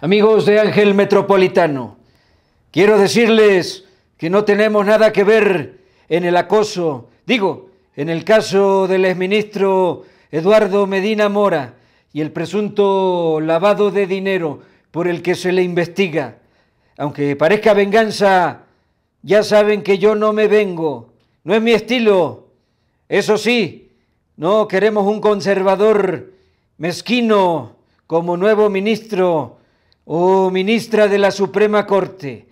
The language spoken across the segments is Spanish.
Amigos de Ángel Metropolitano, quiero decirles que no tenemos nada que ver en el acoso, digo, en el caso del exministro Eduardo Medina Mora y el presunto lavado de dinero por el que se le investiga. Aunque parezca venganza, ya saben que yo no me vengo, no es mi estilo. Eso sí, no queremos un conservador mezquino como nuevo ministro oh ministra de la Suprema Corte,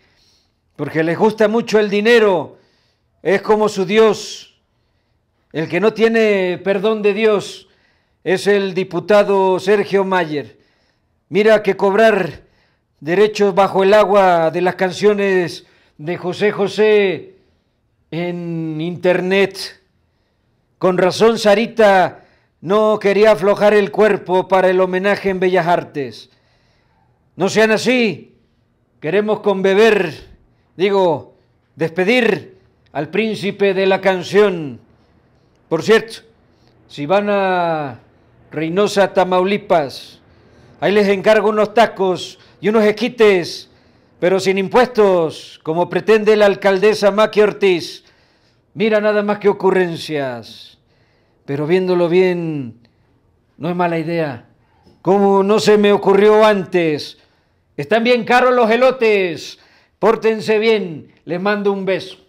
porque les gusta mucho el dinero, es como su Dios. El que no tiene perdón de Dios es el diputado Sergio Mayer. Mira que cobrar derechos bajo el agua de las canciones de José José en internet. Con razón, Sarita no quería aflojar el cuerpo para el homenaje en Bellas Artes. No sean así. Queremos con digo, despedir al príncipe de la canción. Por cierto, si van a Reynosa, Tamaulipas, ahí les encargo unos tacos y unos esquites, pero sin impuestos, como pretende la alcaldesa Maqui Ortiz. Mira nada más que ocurrencias, pero viéndolo bien, no es mala idea. Como no se me ocurrió antes, están bien caros los elotes. Pórtense bien. Les mando un beso.